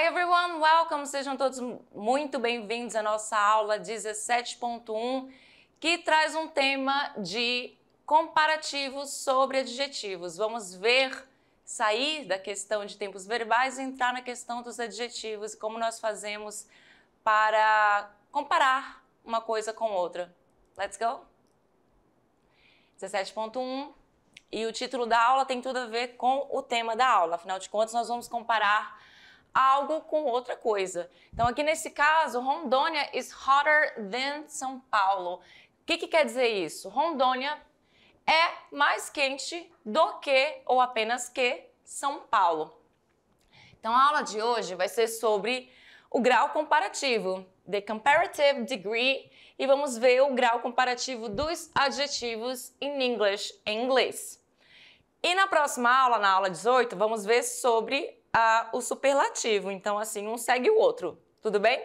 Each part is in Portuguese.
Hi everyone, welcome! Sejam todos muito bem-vindos à nossa aula 17.1, que traz um tema de comparativos sobre adjetivos. Vamos ver, sair da questão de tempos verbais e entrar na questão dos adjetivos e como nós fazemos para comparar uma coisa com outra. Let's go! 17.1 e o título da aula tem tudo a ver com o tema da aula. Afinal de contas, nós vamos comparar algo com outra coisa. Então, aqui nesse caso, Rondônia is hotter than São Paulo. O que, que quer dizer isso? Rondônia é mais quente do que, ou apenas que, São Paulo. Então, a aula de hoje vai ser sobre o grau comparativo, the comparative degree, e vamos ver o grau comparativo dos adjetivos in English, em inglês. E na próxima aula, na aula 18, vamos ver sobre o superlativo. Então, assim, um segue o outro, tudo bem?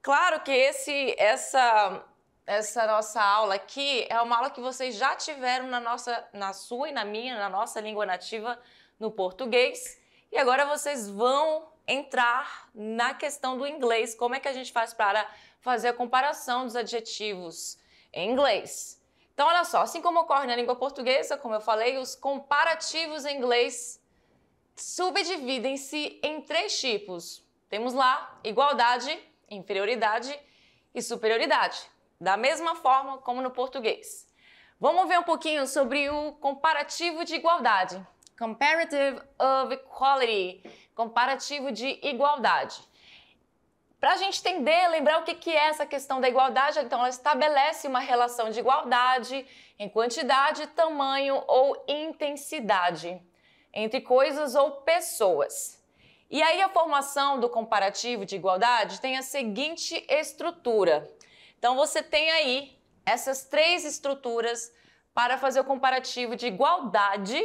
Claro que esse, essa, essa nossa aula aqui é uma aula que vocês já tiveram na, nossa, na sua e na minha, na nossa língua nativa, no português. E agora vocês vão entrar na questão do inglês. Como é que a gente faz para fazer a comparação dos adjetivos em inglês? Então, olha só, assim como ocorre na língua portuguesa, como eu falei, os comparativos em inglês subdividem-se em três tipos. Temos lá igualdade, inferioridade e superioridade, da mesma forma como no português. Vamos ver um pouquinho sobre o comparativo de igualdade. Comparative of equality, comparativo de igualdade. Para a gente entender, lembrar o que é essa questão da igualdade, então ela estabelece uma relação de igualdade em quantidade, tamanho ou intensidade entre coisas ou pessoas. E aí a formação do comparativo de igualdade tem a seguinte estrutura. Então você tem aí essas três estruturas para fazer o comparativo de igualdade,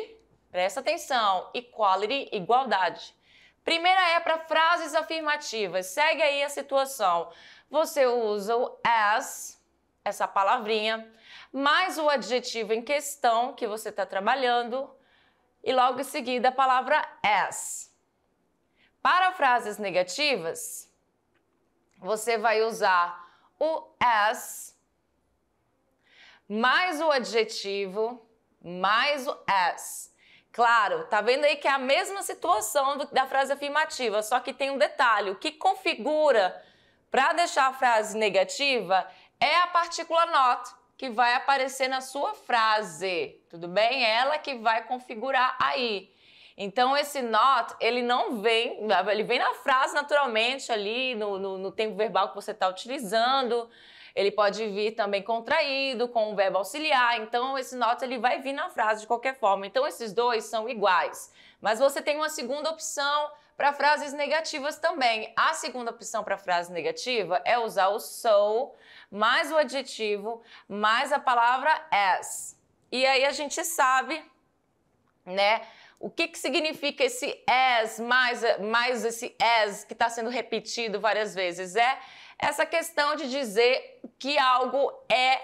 presta atenção, equality, igualdade. Primeira é para frases afirmativas. Segue aí a situação. Você usa o as, essa palavrinha, mais o adjetivo em questão que você está trabalhando, e logo em seguida a palavra as. Para frases negativas, você vai usar o as mais o adjetivo mais o as. Claro, tá vendo aí que é a mesma situação do, da frase afirmativa, só que tem um detalhe, o que configura para deixar a frase negativa é a partícula not que vai aparecer na sua frase, tudo bem? Ela que vai configurar aí. Então, esse not, ele não vem, ele vem na frase naturalmente ali, no, no, no tempo verbal que você está utilizando. Ele pode vir também contraído, com o um verbo auxiliar. Então, esse not, ele vai vir na frase de qualquer forma. Então, esses dois são iguais. Mas você tem uma segunda opção para frases negativas também. A segunda opção para frase negativa é usar o so mais o adjetivo mais a palavra as. E aí a gente sabe, né? O que, que significa esse as, mais, mais esse as que está sendo repetido várias vezes? É essa questão de dizer que algo é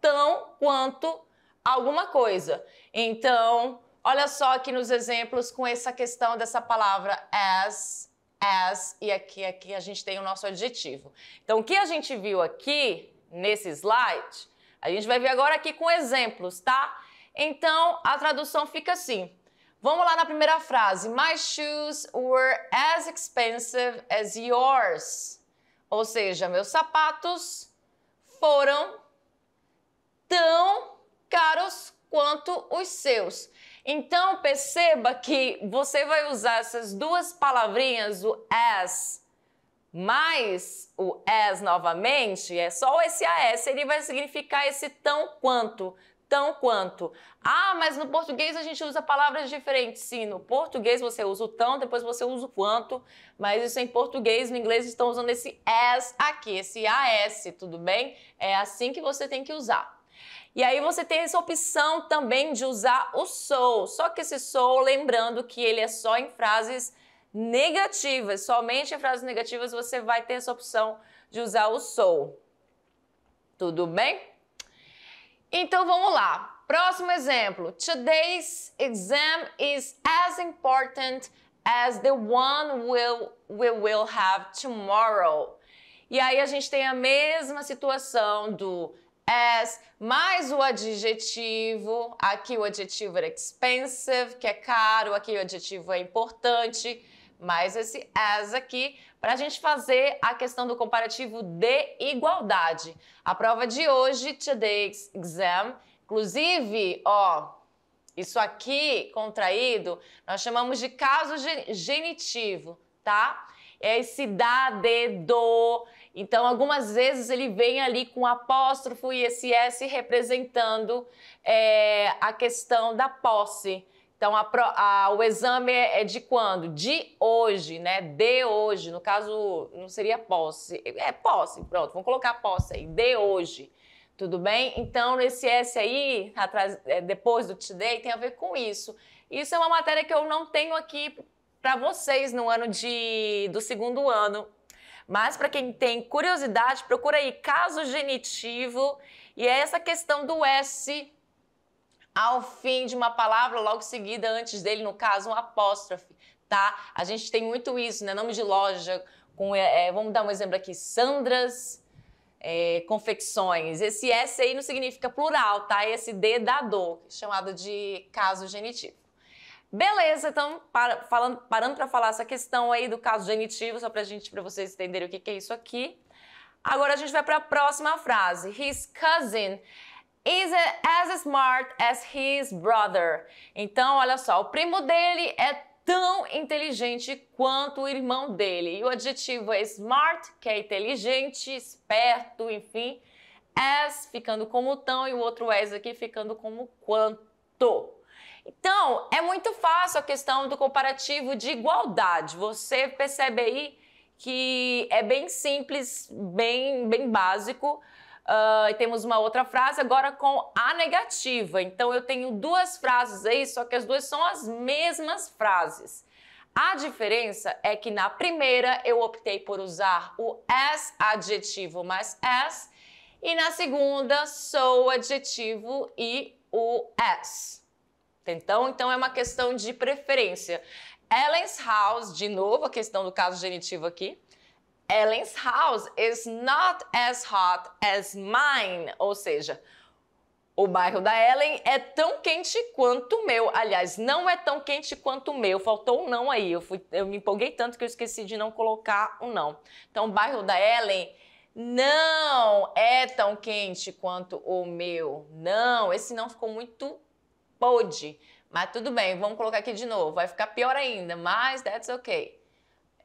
tão quanto alguma coisa. Então, Olha só aqui nos exemplos com essa questão dessa palavra as, as, e aqui, aqui a gente tem o nosso adjetivo. Então, o que a gente viu aqui nesse slide, a gente vai ver agora aqui com exemplos, tá? Então, a tradução fica assim. Vamos lá na primeira frase. My shoes were as expensive as yours. Ou seja, meus sapatos foram tão caros quanto os seus. Então perceba que você vai usar essas duas palavrinhas, o as mais o as novamente, é só esse as, ele vai significar esse tão quanto, tão quanto. Ah, mas no português a gente usa palavras diferentes. Sim, no português você usa o tão, depois você usa o quanto, mas isso é em português, no inglês estão usando esse as aqui, esse as, tudo bem? É assim que você tem que usar. E aí você tem essa opção também de usar o sou, só que esse sou, lembrando que ele é só em frases negativas, somente em frases negativas você vai ter essa opção de usar o sou. Tudo bem? Então vamos lá. Próximo exemplo. Today's exam is as important as the one we'll, we will have tomorrow. E aí a gente tem a mesma situação do as, mais o adjetivo, aqui o adjetivo é expensive, que é caro, aqui o adjetivo é importante, mais esse as aqui, para a gente fazer a questão do comparativo de igualdade. A prova de hoje, today's exam, inclusive, ó, isso aqui contraído, nós chamamos de caso genitivo, tá? é Esse da, de, do, então, algumas vezes ele vem ali com apóstrofo e esse S representando é, a questão da posse. Então, a, a, o exame é, é de quando? De hoje, né? De hoje. No caso, não seria posse. É posse, pronto. Vamos colocar posse aí. De hoje. Tudo bem? Então, esse S aí, atrás, é, depois do today, tem a ver com isso. Isso é uma matéria que eu não tenho aqui para vocês no ano de, do segundo ano mas para quem tem curiosidade, procura aí caso genitivo e é essa questão do S ao fim de uma palavra, logo seguida antes dele, no caso, um apóstrofe, tá? A gente tem muito isso, né? Nome de loja, com, é, é vamos dar um exemplo aqui, Sandras é, Confecções. Esse S aí não significa plural, tá? Esse D da dor, chamado de caso genitivo. Beleza, então, para, falando, parando para falar essa questão aí do caso genitivo, só para gente, para vocês entenderem o que, que é isso aqui. Agora a gente vai para a próxima frase. His cousin is as smart as his brother. Então, olha só, o primo dele é tão inteligente quanto o irmão dele. E o adjetivo é smart, que é inteligente, esperto, enfim. As ficando como tão e o outro as aqui ficando como quanto. Então, é muito fácil a questão do comparativo de igualdade. Você percebe aí que é bem simples, bem, bem básico. Uh, e temos uma outra frase agora com a negativa. Então, eu tenho duas frases aí, só que as duas são as mesmas frases. A diferença é que na primeira eu optei por usar o as adjetivo mais as, e na segunda sou adjetivo e o as. Então, então é uma questão de preferência. Ellen's house, de novo a questão do caso genitivo aqui. Ellen's house is not as hot as mine, ou seja, o bairro da Ellen é tão quente quanto o meu. Aliás, não é tão quente quanto o meu. Faltou um não aí. Eu, fui, eu me empolguei tanto que eu esqueci de não colocar o um não. Então, o bairro da Ellen não é tão quente quanto o meu. Não, esse não ficou muito pôde. Mas tudo bem, vamos colocar aqui de novo. Vai ficar pior ainda, mas that's ok.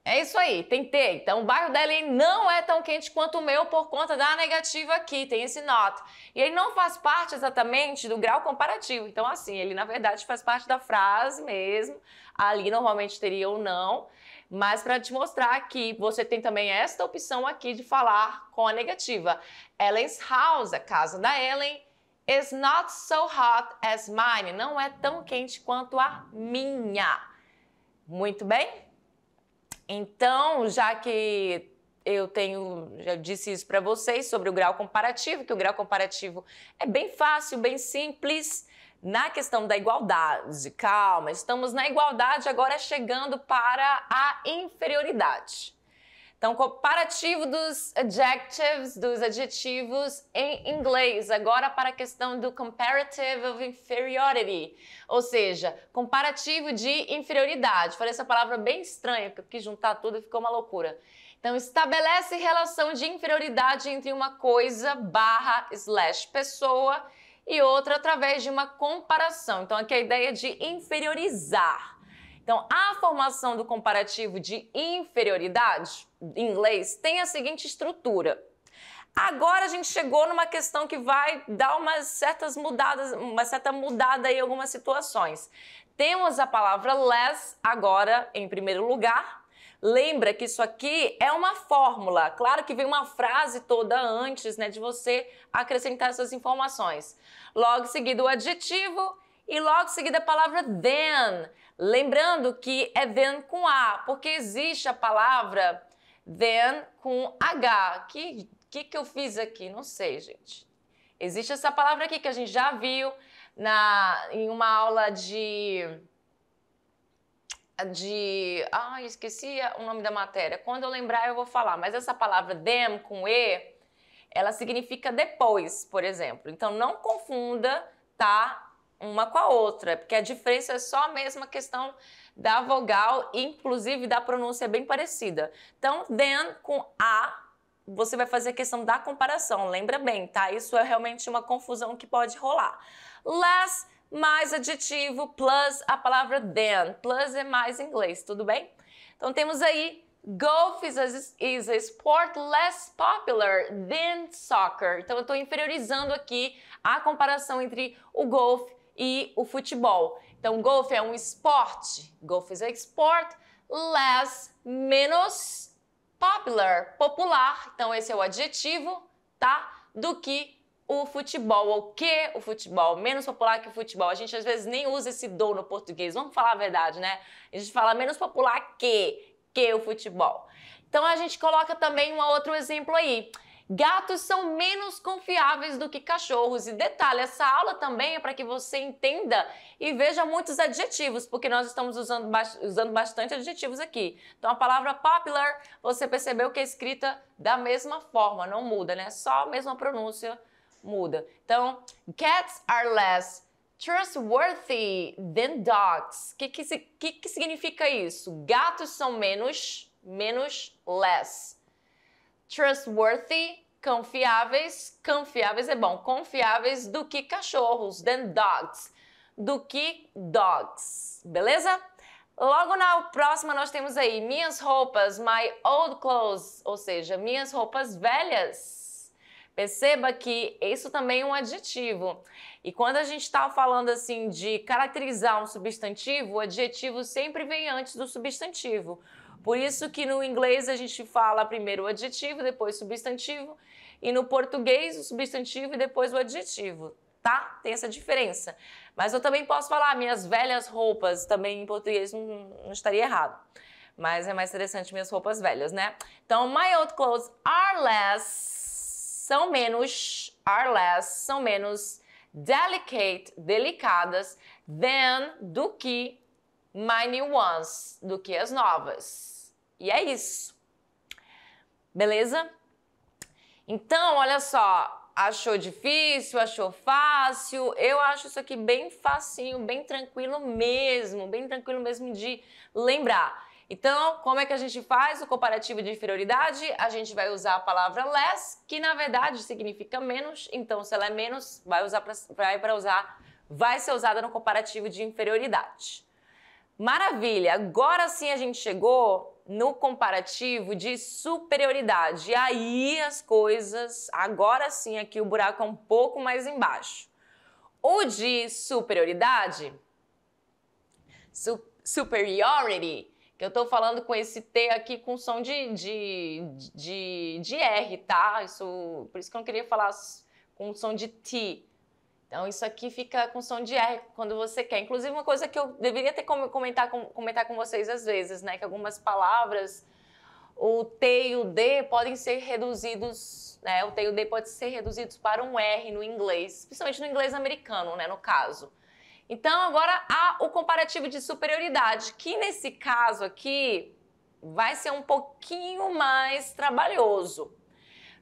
É isso aí, tentei. Então, o bairro dele não é tão quente quanto o meu por conta da negativa aqui, tem esse not. E ele não faz parte exatamente do grau comparativo. Então, assim, ele na verdade faz parte da frase mesmo. Ali normalmente teria ou não. Mas para te mostrar que você tem também esta opção aqui de falar com a negativa. Ellen's house, a casa da Ellen. It's not so hot as mine. Não é tão quente quanto a minha. Muito bem? Então, já que eu tenho, já disse isso para vocês sobre o grau comparativo, que o grau comparativo é bem fácil, bem simples. Na questão da igualdade, calma, estamos na igualdade, agora chegando para a inferioridade. Então, comparativo dos adjectives, dos adjetivos em inglês. Agora para a questão do comparative of inferiority, ou seja, comparativo de inferioridade. Falei essa palavra bem estranha, porque eu quis juntar tudo e ficou uma loucura. Então, estabelece relação de inferioridade entre uma coisa barra slash pessoa e outra através de uma comparação. Então, aqui a ideia de inferiorizar. Então, a formação do comparativo de inferioridade, em inglês, tem a seguinte estrutura. Agora a gente chegou numa questão que vai dar umas certas mudadas, uma certa mudada em algumas situações. Temos a palavra less agora em primeiro lugar, Lembra que isso aqui é uma fórmula. Claro que vem uma frase toda antes, né, de você acrescentar essas informações. Logo seguido o adjetivo e logo seguida a palavra then. Lembrando que é then com A, porque existe a palavra then com H. Que que, que eu fiz aqui? Não sei, gente. Existe essa palavra aqui que a gente já viu na, em uma aula de de. Ah, esqueci o nome da matéria. Quando eu lembrar, eu vou falar. Mas essa palavra them com E, ela significa depois, por exemplo. Então não confunda, tá? uma com a outra, porque a diferença é só a mesma questão da vogal, inclusive da pronúncia é bem parecida. Então, then com a, você vai fazer a questão da comparação, lembra bem, tá? Isso é realmente uma confusão que pode rolar. Less mais adjetivo plus a palavra than, plus é mais em inglês, tudo bem? Então temos aí Golf is a, is a, sport less popular than soccer. Então, eu estou inferiorizando aqui a comparação entre o golfe e o futebol. Então, golfe é um esporte. Golf is a sport. Less, menos popular, popular. Então, esse é o adjetivo, tá? Do que o futebol, o que o futebol, menos popular que o futebol. A gente às vezes nem usa esse do no português, vamos falar a verdade, né? A gente fala menos popular que, que o futebol. Então a gente coloca também um outro exemplo aí. Gatos são menos confiáveis do que cachorros. E detalhe, essa aula também é para que você entenda e veja muitos adjetivos, porque nós estamos usando, usando bastante adjetivos aqui. Então a palavra popular, você percebeu que é escrita da mesma forma, não muda, né? Só a mesma pronúncia muda. Então, cats are less trustworthy than dogs. O que que, que, que, significa isso? Gatos são menos, menos less trustworthy, confiáveis, confiáveis é bom, confiáveis do que cachorros, than dogs, do que dogs, beleza? Logo na próxima nós temos aí minhas roupas, my old clothes, ou seja, minhas roupas velhas. Perceba que isso também é um adjetivo. E quando a gente está falando assim de caracterizar um substantivo, o adjetivo sempre vem antes do substantivo. Por isso que no inglês a gente fala primeiro o adjetivo, depois o substantivo, e no português o substantivo e depois o adjetivo, tá? Tem essa diferença. Mas eu também posso falar minhas velhas roupas, também em português não, não estaria errado. Mas é mais interessante minhas roupas velhas, né? Então, my old clothes are less, são menos, are less, são menos delicate, delicadas, than, do que my new ones, do que as novas. E é isso. Beleza? Então, olha só, achou difícil, achou fácil? Eu acho isso aqui bem facinho, bem tranquilo mesmo, bem tranquilo mesmo de lembrar. Então, como é que a gente faz o comparativo de inferioridade? A gente vai usar a palavra less, que na verdade significa menos, então se ela é menos, vai usar para usar vai ser usada no comparativo de inferioridade. Maravilha. Agora sim a gente chegou no comparativo de superioridade. E aí as coisas, agora sim, aqui o buraco é um pouco mais embaixo. O de superioridade, su superiority, que eu tô falando com esse T aqui com som de, de, de, de R, tá? Isso, por isso que eu não queria falar com som de T. Então, isso aqui fica com som de R quando você quer. Inclusive, uma coisa que eu deveria ter como comentar com, comentar com vocês às vezes, né? Que algumas palavras, o T e o D podem ser reduzidos, né? O T e o D podem ser reduzidos para um R no inglês, principalmente no inglês americano, né? No caso. Então, agora há o comparativo de superioridade, que nesse caso aqui vai ser um pouquinho mais trabalhoso,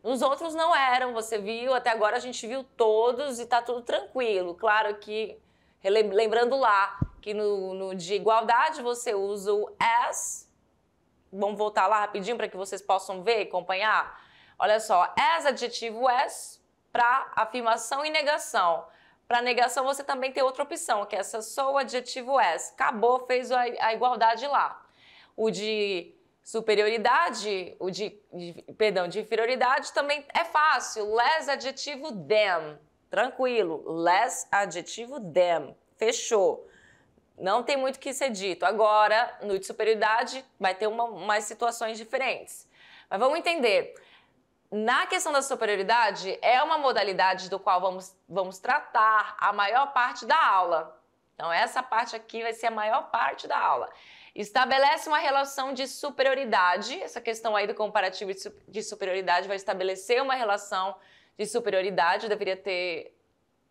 nos outros não eram, você viu, até agora a gente viu todos e tá tudo tranquilo. Claro que, lembrando lá, que no, no de igualdade você usa o as. Vamos voltar lá rapidinho para que vocês possam ver e acompanhar. Olha só, as adjetivo as para afirmação e negação. Para negação você também tem outra opção, que é essa só o adjetivo as. Acabou, fez a, a igualdade lá. O de superioridade, o de, perdão, de inferioridade também é fácil. Less adjetivo them. Tranquilo. Less adjetivo them. Fechou. Não tem muito que ser dito. Agora, no de superioridade, vai ter uma, umas situações diferentes. Mas vamos entender. Na questão da superioridade, é uma modalidade do qual vamos, vamos tratar a maior parte da aula. Então, essa parte aqui vai ser a maior parte da aula. Estabelece uma relação de superioridade. Essa questão aí do comparativo de superioridade vai estabelecer uma relação de superioridade. Eu deveria ter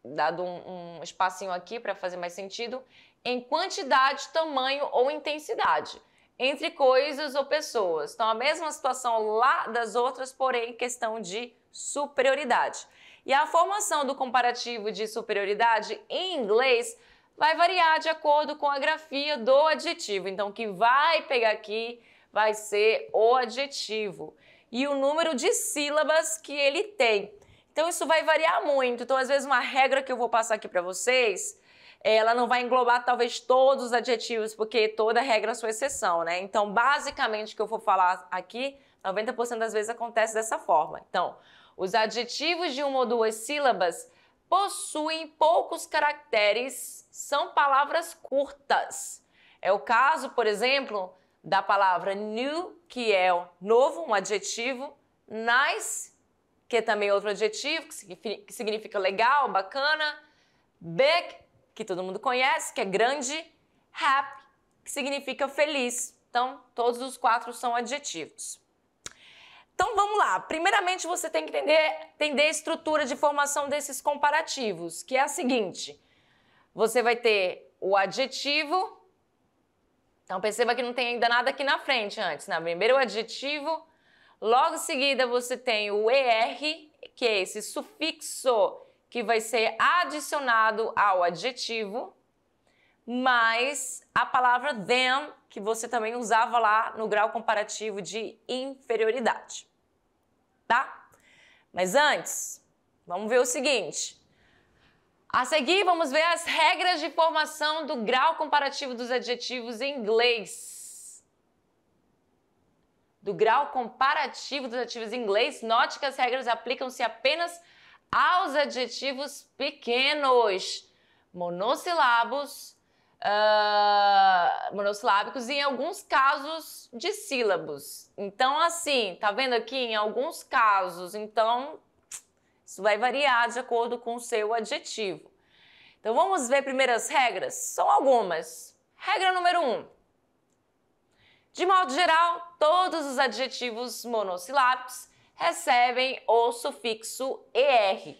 dado um, um espacinho aqui para fazer mais sentido. Em quantidade, tamanho ou intensidade entre coisas ou pessoas. Então, a mesma situação lá das outras, porém, questão de superioridade. E a formação do comparativo de superioridade em inglês vai variar de acordo com a grafia do adjetivo. Então, o que vai pegar aqui vai ser o adjetivo e o número de sílabas que ele tem. Então, isso vai variar muito. Então, às vezes, uma regra que eu vou passar aqui para vocês ela não vai englobar talvez todos os adjetivos, porque toda regra é sua exceção, né? Então, basicamente, o que eu vou falar aqui, 90% das vezes acontece dessa forma. Então, os adjetivos de uma ou duas sílabas possuem poucos caracteres são palavras curtas. É o caso, por exemplo, da palavra new, que é novo, um adjetivo, nice, que é também outro adjetivo, que significa legal, bacana, big, que todo mundo conhece, que é grande, happy, que significa feliz. Então, todos os quatro são adjetivos. Então vamos lá. Primeiramente, você tem que entender, entender a estrutura de formação desses comparativos, que é a seguinte: você vai ter o adjetivo. Então perceba que não tem ainda nada aqui na frente antes, né? Primeiro o adjetivo, logo em seguida você tem o ER, que é esse sufixo que vai ser adicionado ao adjetivo, mais a palavra them, que você também usava lá no grau comparativo de inferioridade. Tá? Mas antes, vamos ver o seguinte. A seguir, vamos ver as regras de formação do grau comparativo dos adjetivos em inglês. Do grau comparativo dos adjetivos em inglês, note que as regras aplicam-se apenas aos adjetivos pequenos, monossilábicos, uh, ah, monossilábicos e em alguns casos de sílabos. Então, assim, tá vendo aqui? Em alguns casos, então isso vai variar de acordo com o seu adjetivo. Então vamos ver primeiras regras? São algumas. Regra número 1. Um. De modo geral, todos os adjetivos monossilábicos recebem o sufixo er.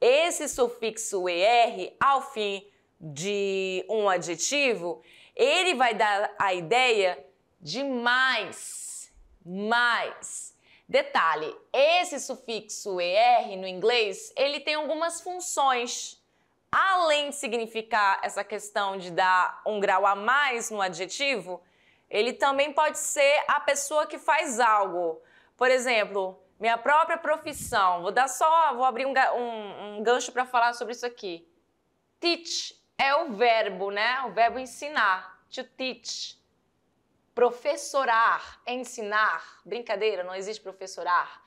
Esse sufixo er ao fim de um adjetivo, ele vai dar a ideia de mais, mais. Detalhe, esse sufixo er no inglês, ele tem algumas funções. Além de significar essa questão de dar um grau a mais no adjetivo, ele também pode ser a pessoa que faz algo. Por exemplo, minha própria profissão. Vou dar só, vou abrir um, um, um gancho para falar sobre isso aqui. Teach é o verbo, né? O verbo ensinar. To teach professorar, ensinar. Brincadeira, não existe professorar.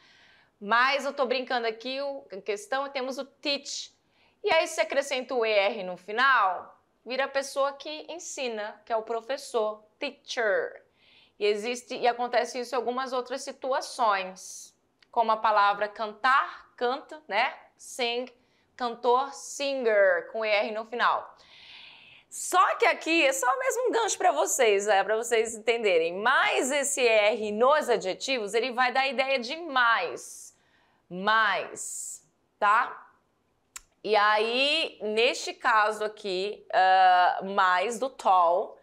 Mas eu estou brincando aqui, a questão temos o teach. E aí, se acrescenta o ER no final, vira a pessoa que ensina, que é o professor, teacher. E existe e acontece isso em algumas outras situações, como a palavra cantar, canta, né? Sing, cantor, singer, com ER no final. Só que aqui é só o mesmo gancho para vocês, é, né, para vocês entenderem. Mais esse R nos adjetivos, ele vai dar a ideia de mais. Mais, tá? E aí, neste caso aqui, uh, mais do tall.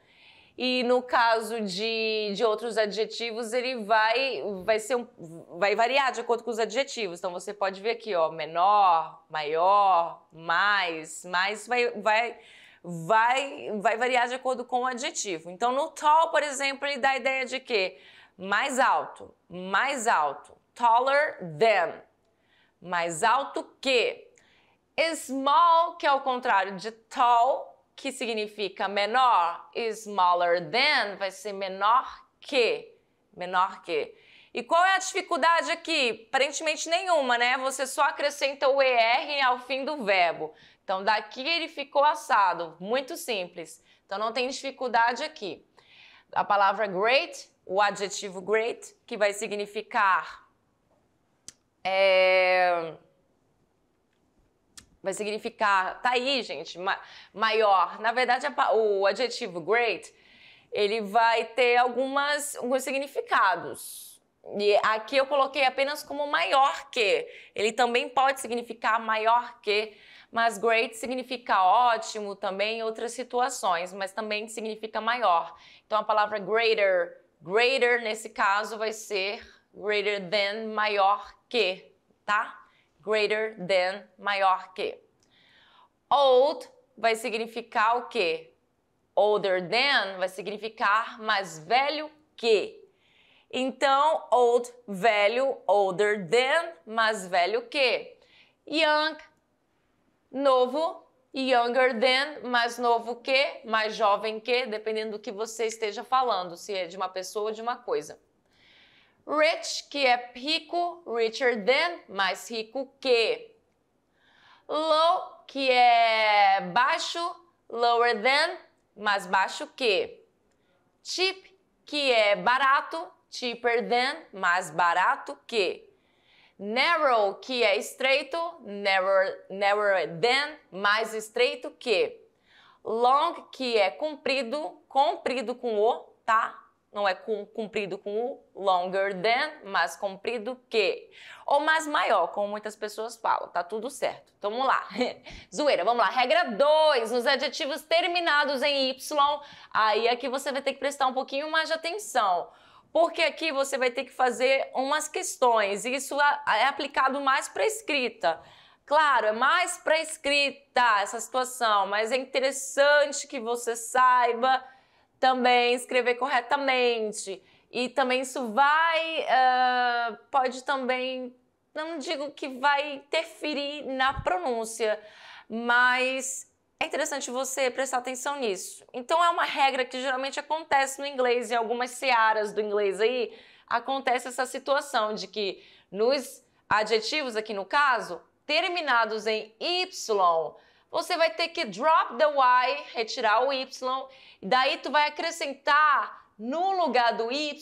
E no caso de, de outros adjetivos, ele vai, vai, ser um, vai variar de acordo com os adjetivos. Então, você pode ver aqui, ó, menor, maior, mais, mais vai... vai vai, vai variar de acordo com o adjetivo. Então, no tall, por exemplo, ele dá a ideia de que mais alto, mais alto, taller than, mais alto que. Small, que é o contrário de tall, que significa menor, smaller than vai ser menor que, menor que. E qual é a dificuldade aqui? Aparentemente nenhuma, né? Você só acrescenta o ER ao fim do verbo. Então, daqui ele ficou assado, muito simples. Então, não tem dificuldade aqui. A palavra great, o adjetivo great, que vai significar. É, vai significar. Tá aí, gente, ma, maior. Na verdade, a, o adjetivo great ele vai ter algumas, alguns significados. E aqui eu coloquei apenas como maior que. Ele também pode significar maior que mas great significa ótimo também em outras situações, mas também significa maior. Então a palavra greater, greater nesse caso vai ser greater than, maior que, tá? Greater than, maior que. Old vai significar o quê? Older than vai significar mais velho que. Então, old, velho, older than, mais velho que. Young, novo, younger than, mais novo que, mais jovem que, dependendo do que você esteja falando, se é de uma pessoa ou de uma coisa. Rich, que é rico, richer than, mais rico que. Low, que é baixo, lower than, mais baixo que. Cheap, que é barato, cheaper than, mais barato que narrow, que é estreito, narrower, narrower é than, mais estreito que. Long, que é comprido, comprido com o, tá? Não é com, comprido com o, longer than, mais comprido que. Ou mais maior, como muitas pessoas falam, tá tudo certo. Então vamos lá. Zoeira, vamos lá. Regra 2, nos adjetivos terminados em Y, aí aqui é você vai ter que prestar um pouquinho mais de atenção. Porque aqui você vai ter que fazer umas questões. Isso é, é aplicado mais para escrita. Claro, é mais para escrita essa situação, mas é interessante que você saiba também escrever corretamente. E também isso vai. Uh, pode também. Não digo que vai interferir na pronúncia, mas é interessante você prestar atenção nisso. Então, é uma regra que geralmente acontece no inglês, em algumas searas do inglês aí, acontece essa situação de que nos adjetivos, aqui no caso, terminados em Y, você vai ter que drop the Y, retirar o Y, e daí tu vai acrescentar no lugar do Y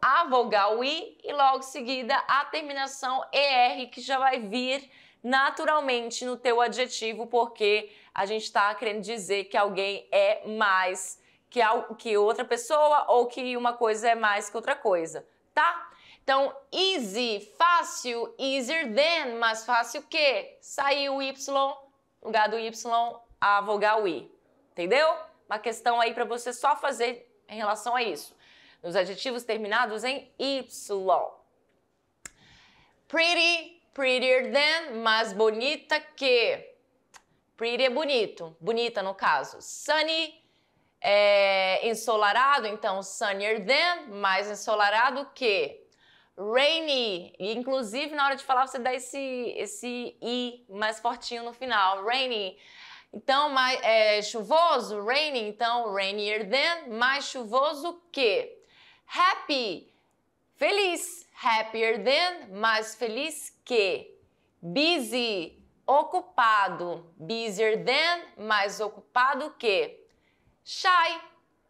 a vogal I e logo em seguida a terminação ER que já vai vir naturalmente no teu adjetivo, porque a gente está querendo dizer que alguém é mais que, que outra pessoa ou que uma coisa é mais que outra coisa, tá? Então, easy, fácil, easier than, mais fácil que? Saiu o Y, lugar do Y, a vogal I. Entendeu? Uma questão aí para você só fazer em relação a isso. Nos adjetivos terminados em Y. Pretty, prettier than, mais bonita que. Pretty é bonito, bonita no caso. Sunny é ensolarado, então sunnier than, mais ensolarado que. Rainy, e inclusive na hora de falar você dá esse, esse i mais fortinho no final. Rainy. Então, mais, é, chuvoso, rainy, então rainier than, mais chuvoso que. Happy, feliz happier than, mais feliz que. Busy, ocupado. Busier than, mais ocupado que. Shy,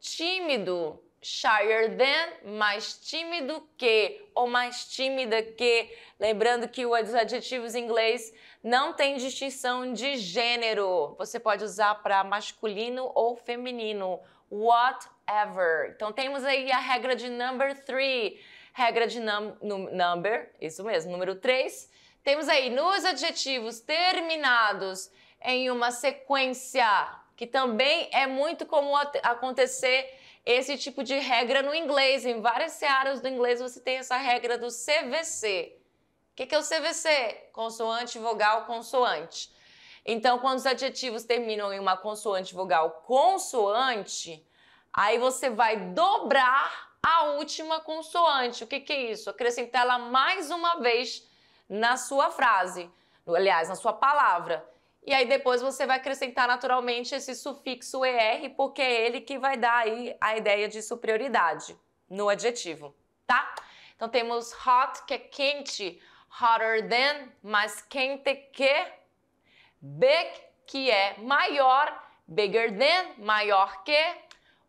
tímido. Shyer than, mais tímido que ou mais tímida que. Lembrando que os adjetivos em inglês não têm distinção de gênero. Você pode usar para masculino ou feminino. Whatever. Então temos aí a regra de number three. Regra de num, number, isso mesmo, número 3. Temos aí nos adjetivos terminados em uma sequência, que também é muito comum acontecer esse tipo de regra no inglês. Em várias searas do inglês você tem essa regra do CVC. O que, que é o CVC? Consoante, vogal, consoante. Então, quando os adjetivos terminam em uma consoante vogal consoante, aí você vai dobrar a última consoante. O que, que é isso? Acrescentar ela mais uma vez na sua frase, aliás, na sua palavra. E aí depois você vai acrescentar naturalmente esse sufixo er, porque é ele que vai dar aí a ideia de superioridade no adjetivo, tá? Então temos hot, que é quente, hotter than, mais quente que, big, que é maior, bigger than, maior que,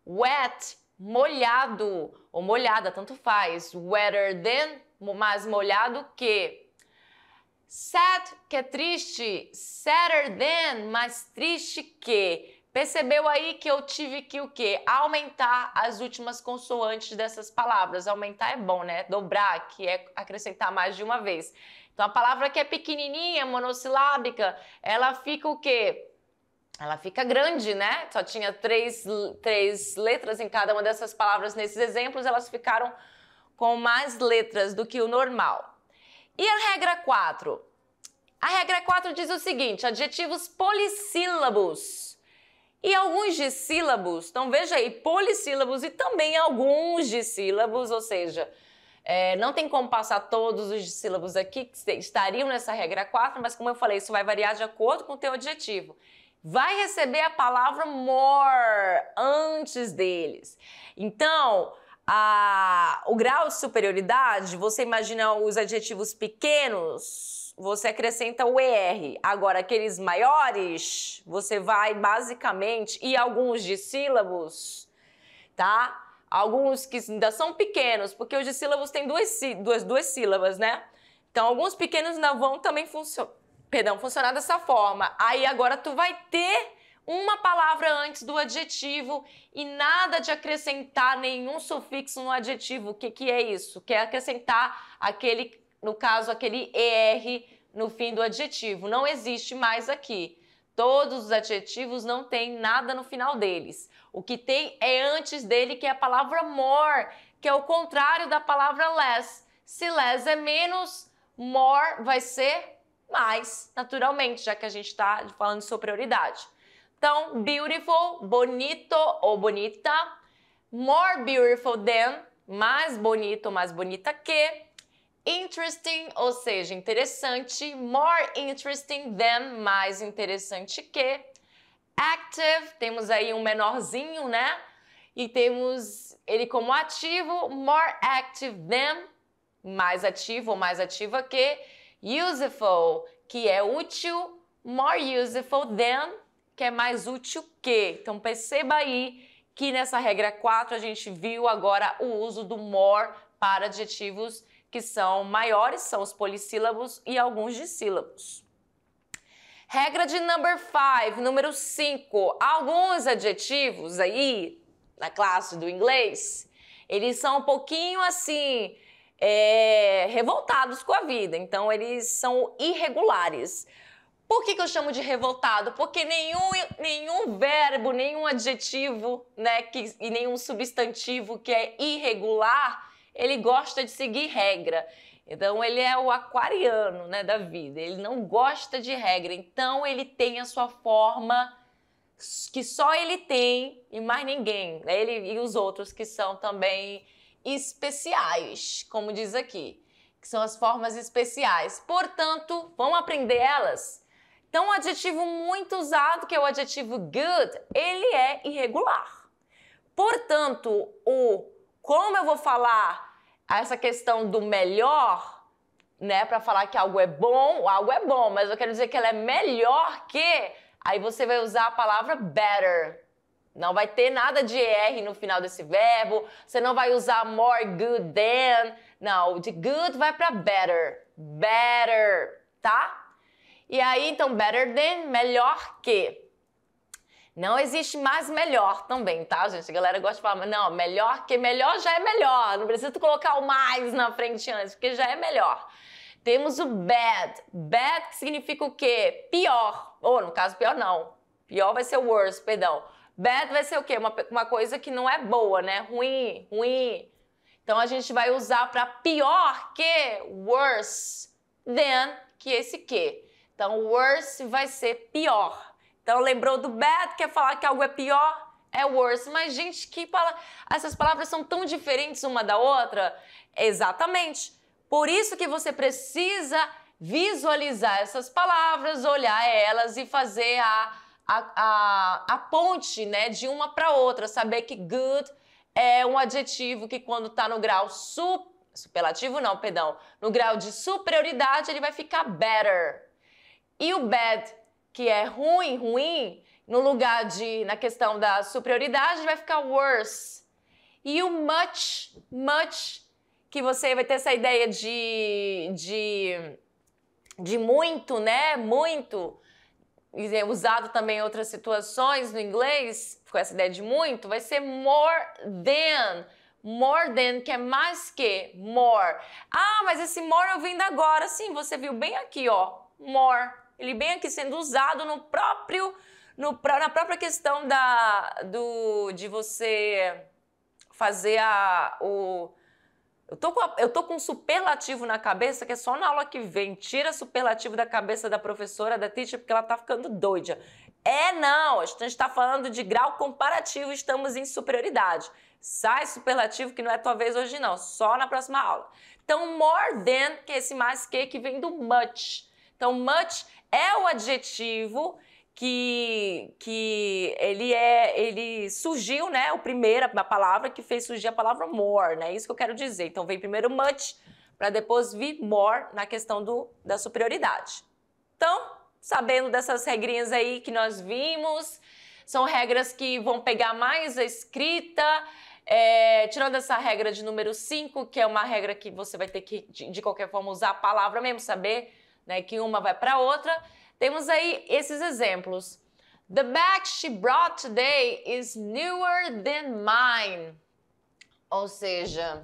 wet, molhado ou molhada, tanto faz. Wetter than, mais molhado que. Sad, que é triste. Sadder than, mais triste que. Percebeu aí que eu tive que o quê? Aumentar as últimas consoantes dessas palavras. Aumentar é bom, né? Dobrar, que é acrescentar mais de uma vez. Então a palavra que é pequenininha, monossilábica, ela fica o quê? ela fica grande, né? Só tinha três, três letras em cada uma dessas palavras nesses exemplos, elas ficaram com mais letras do que o normal. E a regra 4? A regra 4 diz o seguinte: adjetivos polissílabos. E alguns dissílabos, então veja aí, polissílabos e também alguns dissílabos, ou seja, é, não tem como passar todos os sílabos aqui que estariam nessa regra 4, mas como eu falei, isso vai variar de acordo com o teu adjetivo vai receber a palavra more antes deles. Então, a, o grau de superioridade, você imagina os adjetivos pequenos, você acrescenta o ER. Agora, aqueles maiores, você vai basicamente, e alguns de sílabos, tá? Alguns que ainda são pequenos, porque os de sílabos têm duas, duas, duas sílabas, né? Então, alguns pequenos ainda vão também funcionar perdão, funcionar dessa forma. Aí agora tu vai ter uma palavra antes do adjetivo e nada de acrescentar nenhum sufixo no adjetivo. O que, que é isso? Quer acrescentar aquele, no caso, aquele ER no fim do adjetivo. Não existe mais aqui. Todos os adjetivos não tem nada no final deles. O que tem é antes dele, que é a palavra more, que é o contrário da palavra less. Se less é menos, more vai ser mais naturalmente, já que a gente está falando de sua prioridade. Então, beautiful, bonito ou bonita. More beautiful than, mais bonito ou mais bonita que. Interesting, ou seja, interessante. More interesting than, mais interessante que. Active, temos aí um menorzinho, né? E temos ele como ativo. More active than, mais ativo ou mais ativa que useful, que é útil, more useful than, que é mais útil que. Então perceba aí que nessa regra 4 a gente viu agora o uso do more para adjetivos que são maiores, são os polissílabos e alguns dissílabos. Regra de number 5, número 5. Alguns adjetivos aí na classe do inglês, eles são um pouquinho assim, é, revoltados com a vida, então eles são irregulares. Por que, que eu chamo de revoltado? Porque nenhum, nenhum verbo, nenhum adjetivo né, que, e nenhum substantivo que é irregular, ele gosta de seguir regra. Então ele é o aquariano né, da vida, ele não gosta de regra, então ele tem a sua forma que só ele tem e mais ninguém, né? ele e os outros que são também especiais, como diz aqui, que são as formas especiais. Portanto, vamos aprender elas? Então, um adjetivo muito usado, que é o adjetivo good, ele é irregular. Portanto, o como eu vou falar essa questão do melhor, né, para falar que algo é bom, algo é bom, mas eu quero dizer que ela é melhor que, aí você vai usar a palavra better. Não vai ter nada de ER no final desse verbo. Você não vai usar more good than. Não, de good vai para better. Better, tá? E aí, então, better than, melhor que. Não existe mais melhor também, tá, gente? A galera gosta de falar, não, melhor que melhor já é melhor. Não precisa colocar o mais na frente antes, porque já é melhor. Temos o bad. Bad significa o quê? Pior. Ou, no caso, pior não. Pior vai ser worse, perdão. Bad vai ser o quê? Uma, uma coisa que não é boa, né? Ruim, ruim. Então a gente vai usar para pior que worse than, que esse que. Então worse vai ser pior. Então lembrou do bad, quer falar que algo é pior? É worse. Mas gente, que pala... essas palavras são tão diferentes uma da outra. Exatamente. Por isso que você precisa visualizar essas palavras, olhar elas e fazer a a, a, a ponte né, de uma para outra, saber que good é um adjetivo que quando está no grau superlativo não, perdão, no grau de superioridade ele vai ficar better. E o bad, que é ruim, ruim, no lugar de, na questão da superioridade, ele vai ficar worse. E o much, much, que você vai ter essa ideia de, de, de muito, né? Muito. É usado também em outras situações no inglês, com essa ideia de muito, vai ser more than. More than, que é mais que, more. Ah, mas esse more eu vim agora. Sim, você viu bem aqui, ó, more. Ele bem aqui sendo usado no próprio, no, na própria questão da, do, de você fazer a, o, eu tô, com a, eu tô com um superlativo na cabeça que é só na aula que vem. Tira superlativo da cabeça da professora, da teacher, porque ela tá ficando doida. É não, a gente está falando de grau comparativo, estamos em superioridade. Sai superlativo que não é tua vez hoje não, só na próxima aula. Então, more than, que é esse mais que que vem do much. Então, much é o adjetivo que, que ele é ele surgiu, né? O primeiro a palavra que fez surgir a palavra more, né? Isso que eu quero dizer. Então vem primeiro much para depois vir more na questão do, da superioridade. Então, sabendo dessas regrinhas aí que nós vimos, são regras que vão pegar mais a escrita, é, tirando essa regra de número 5, que é uma regra que você vai ter que, de, de qualquer forma, usar a palavra mesmo, saber né, que uma vai para outra. Temos aí esses exemplos. The bag she brought today is newer than mine. Ou seja,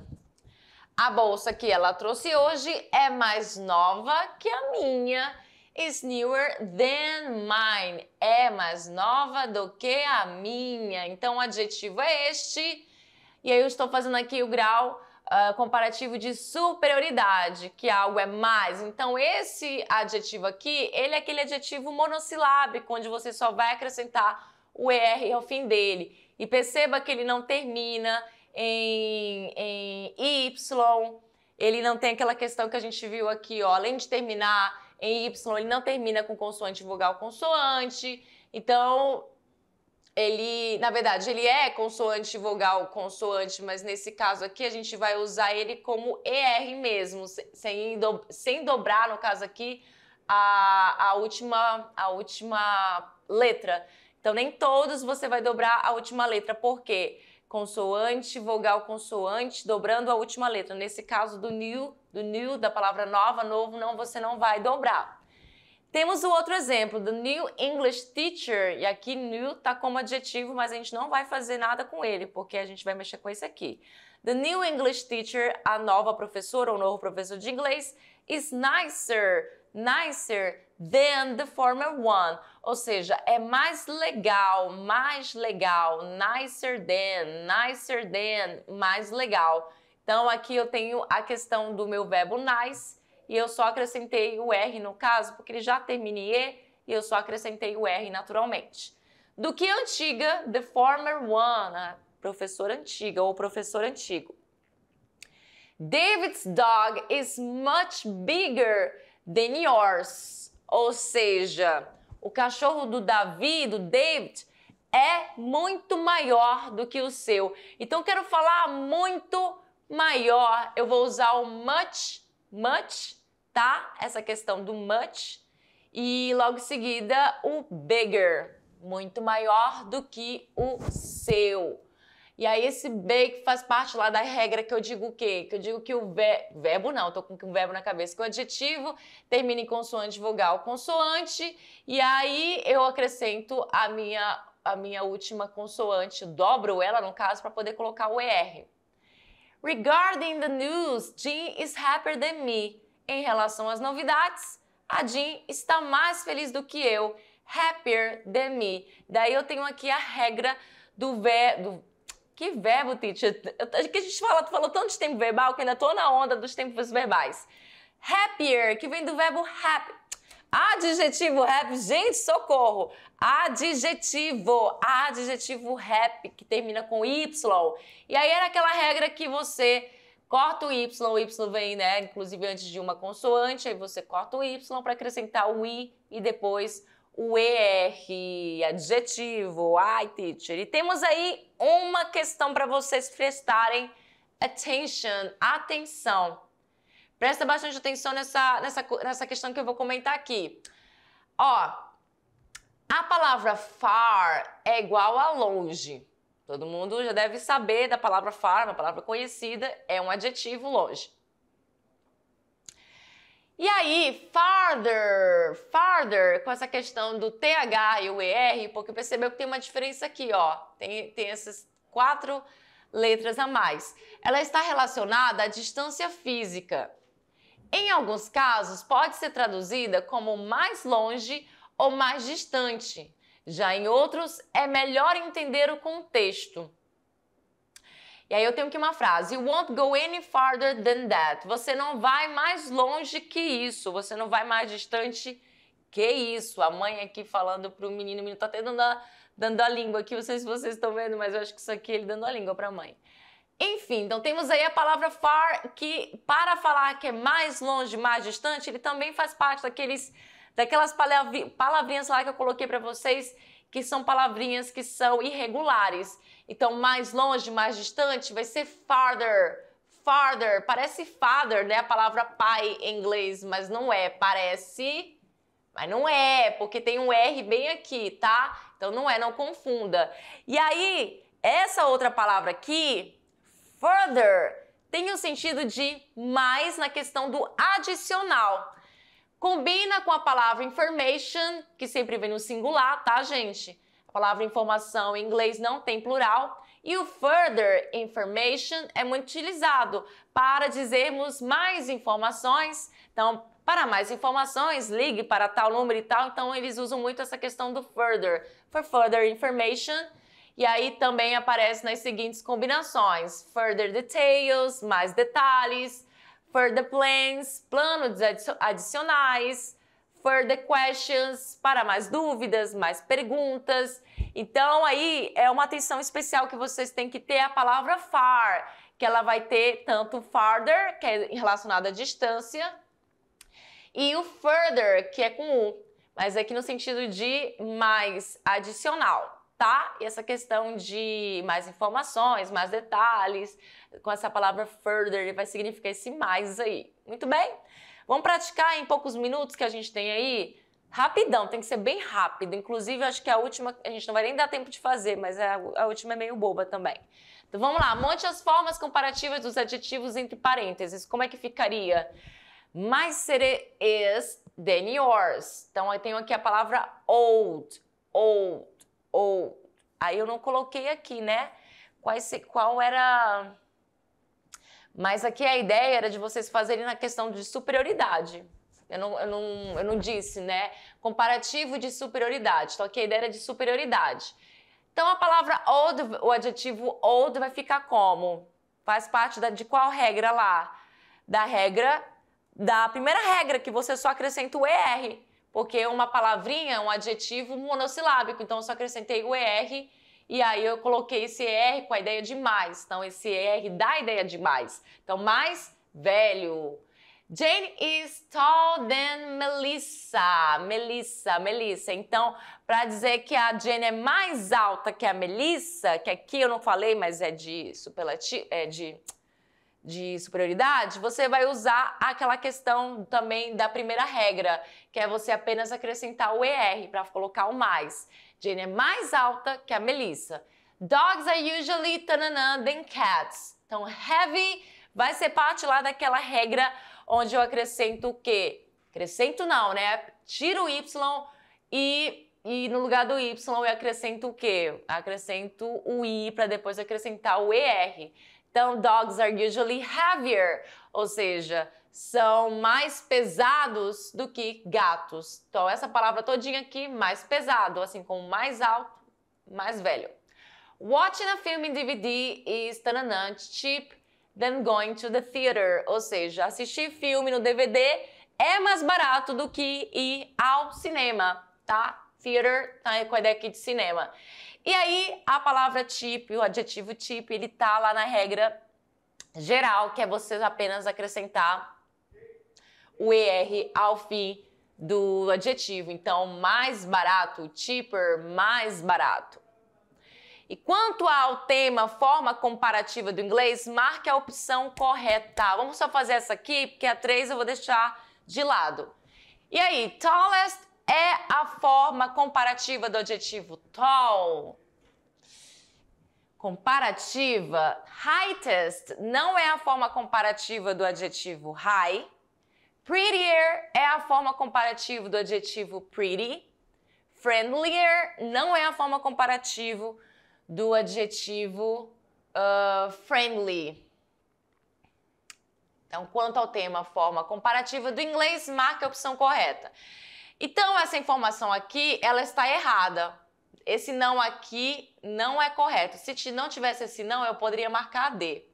a bolsa que ela trouxe hoje é mais nova que a minha. Is newer than mine. É mais nova do que a minha. Então, o adjetivo é este. E aí, eu estou fazendo aqui o grau uh, comparativo de superioridade, que é algo é mais. Então, esse adjetivo aqui, ele é aquele adjetivo monossilábico, onde você só vai acrescentar o ER ao fim dele. E perceba que ele não termina em, em Y, ele não tem aquela questão que a gente viu aqui, ó, além de terminar em Y, ele não termina com consoante vogal consoante. Então, ele, na verdade, ele é consoante vogal, consoante, mas nesse caso aqui a gente vai usar ele como ER mesmo, sem, do, sem dobrar, no caso aqui, a, a, última, a última letra. Então, nem todos você vai dobrar a última letra, por quê? Consoante, vogal, consoante, dobrando a última letra. Nesse caso do new, do new, da palavra nova, novo, não, você não vai dobrar. Temos o outro exemplo, do New English Teacher, e aqui new tá como adjetivo, mas a gente não vai fazer nada com ele, porque a gente vai mexer com esse aqui. The New English Teacher, a nova professora ou novo professor de inglês, is nicer, nicer than the former one. Ou seja, é mais legal, mais legal, nicer than, nicer than, mais legal. Então aqui eu tenho a questão do meu verbo nice e eu só acrescentei o R no caso, porque ele já termina em E e eu só acrescentei o R naturalmente. Do que antiga, the former one, a professora antiga ou professor antigo. David's dog is much bigger than yours. Ou seja, o cachorro do Davi, do David, é muito maior do que o seu. Então, quero falar muito maior. Eu vou usar o much, much tá essa questão do much e logo em seguida o bigger, muito maior do que o seu. E aí esse big faz parte lá da regra que eu digo o quê? Que eu digo que o ver... verbo não, tô com um verbo na cabeça, que o adjetivo termina em consoante, vogal, consoante, e aí eu acrescento a minha a minha última consoante, dobro ela no caso para poder colocar o er. Regarding the news, Jim is happier than me. Em relação às novidades, a Jean está mais feliz do que eu, happier than me. Daí eu tenho aqui a regra do verbo. Que verbo, teacher? Que a gente fala, falou tanto de tempo verbal que ainda estou na onda dos tempos verbais. Happier, que vem do verbo happy. Adjetivo happy, gente, socorro! Adjetivo, adjetivo happy que termina com Y. E aí era aquela regra que você corta o Y, o Y vem, né, inclusive antes de uma consoante, aí você corta o Y para acrescentar o I e depois o ER, adjetivo, ai, teacher. E temos aí uma questão para vocês prestarem attention, atenção. Presta bastante atenção nessa, nessa, nessa questão que eu vou comentar aqui. Ó, a palavra far é igual a longe. Todo mundo já deve saber da palavra farma, palavra conhecida, é um adjetivo longe. E aí, farther, farther, com essa questão do TH e o ER, porque percebeu que tem uma diferença aqui, ó. Tem, tem essas quatro letras a mais. Ela está relacionada à distância física. Em alguns casos, pode ser traduzida como mais longe ou mais distante, já em outros, é melhor entender o contexto. E aí eu tenho aqui uma frase: You won't go any farther than that. Você não vai mais longe que isso. Você não vai mais distante que isso. A mãe aqui falando o menino, o menino está até dando a, dando a língua aqui. Não sei se vocês estão vendo, mas eu acho que isso aqui é ele dando a língua para a mãe. Enfim, então temos aí a palavra far, que para falar que é mais longe, mais distante, ele também faz parte daqueles daquelas palavrinhas lá que eu coloquei para vocês, que são palavrinhas que são irregulares. Então, mais longe, mais distante, vai ser farther. Farther, parece father, né? A palavra pai em inglês, mas não é. Parece, mas não é, porque tem um R bem aqui, tá? Então não é, não confunda. E aí, essa outra palavra aqui, further, tem o sentido de mais na questão do adicional combina com a palavra information, que sempre vem no singular, tá, gente? A palavra informação em inglês não tem plural. E o further information é muito utilizado para dizermos mais informações. Então, para mais informações, ligue para tal número e tal. Então, eles usam muito essa questão do further, for further information. E aí também aparece nas seguintes combinações: further details, mais detalhes, further plans, planos adicionais, further questions, para mais dúvidas, mais perguntas. Então, aí é uma atenção especial que vocês têm que ter a palavra far, que ela vai ter tanto farther, que é relacionado à distância, e o further, que é com U, mas aqui é no sentido de mais adicional, tá? E essa questão de mais informações, mais detalhes, com essa palavra further, ele vai significar esse mais aí. Muito bem? Vamos praticar em poucos minutos que a gente tem aí? Rapidão, tem que ser bem rápido. Inclusive, acho que a última, a gente não vai nem dar tempo de fazer, mas é a, a última é meio boba também. Então vamos lá, monte as formas comparativas dos adjetivos entre parênteses. Como é que ficaria? My city is than yours. Então eu tenho aqui a palavra old, old, old. Aí eu não coloquei aqui, né? Quais, qual era mas aqui a ideia era de vocês fazerem na questão de superioridade. Eu não, eu não, eu não disse, né? Comparativo de superioridade. Então aqui a ideia era de superioridade. Então a palavra old, o adjetivo old vai ficar como? Faz parte da, de qual regra lá? Da regra, da primeira regra que você só acrescenta o ER, porque uma palavrinha, um adjetivo monossilábico, então eu só acrescentei o ER e aí eu coloquei esse R com a ideia de mais. Então, esse R dá a ideia de mais. Então, mais velho. Jane is tall than Melissa. Melissa, Melissa. Então, para dizer que a Jane é mais alta que a Melissa, que aqui eu não falei, mas é de superlativo, é de de superioridade, você vai usar aquela questão também da primeira regra, que é você apenas acrescentar o ER para colocar o mais. Jane é mais alta que a Melissa. Dogs are usually tananã than cats. Então, heavy vai ser parte lá daquela regra onde eu acrescento o quê? Acrescento não, né? Tiro o Y e, e no lugar do Y eu acrescento o quê? Acrescento o I para depois acrescentar o ER. Então, dogs are usually heavier, ou seja, são mais pesados do que gatos. Então, essa palavra todinha aqui, mais pesado, assim como mais alto, mais velho. Watching a film in DVD is cheap than going to the theater. Ou seja, assistir filme no DVD é mais barato do que ir ao cinema, tá? Theater tá com a ideia aqui de cinema. E aí, a palavra cheap, o adjetivo cheap, ele tá lá na regra geral, que é você apenas acrescentar o ER ao fim do adjetivo. Então, mais barato, cheaper, mais barato. E quanto ao tema forma comparativa do inglês, marque a opção correta. Vamos só fazer essa aqui, porque a 3 eu vou deixar de lado. E aí, tallest é a forma comparativa do adjetivo tall. Comparativa, highest não é a forma comparativa do adjetivo high. Prettier é a forma comparativa do adjetivo pretty. Friendlier não é a forma comparativa do adjetivo uh, friendly. Então, quanto ao tema forma comparativa do inglês, marque a opção correta. Então, essa informação aqui, ela está errada. Esse não aqui não é correto. Se não tivesse esse não, eu poderia marcar D.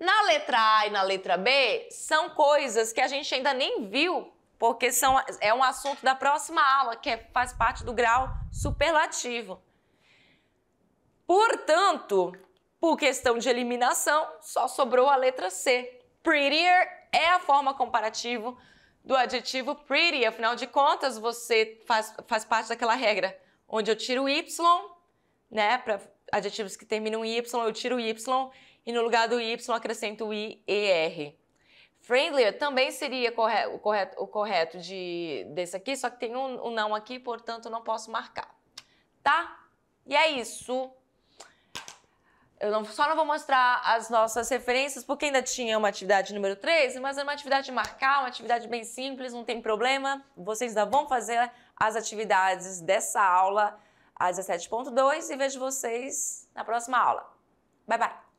Na letra A e na letra B, são coisas que a gente ainda nem viu, porque são, é um assunto da próxima aula, que é, faz parte do grau superlativo. Portanto, por questão de eliminação, só sobrou a letra C. Prettier é a forma comparativa do adjetivo pretty. Afinal de contas, você faz, faz parte daquela regra onde eu tiro o Y, né? Para adjetivos que terminam em Y, eu tiro o Y e no lugar do Y acrescento o IER. Friendlier também seria corre o, correto, o correto de, desse aqui, só que tem um, um não aqui, portanto não posso marcar. Tá? E é isso. Eu não, só não vou mostrar as nossas referências, porque ainda tinha uma atividade número 13, mas é uma atividade de marcar, uma atividade bem simples, não tem problema. Vocês ainda vão fazer as atividades dessa aula às 17.2 e vejo vocês na próxima aula. Bye, bye!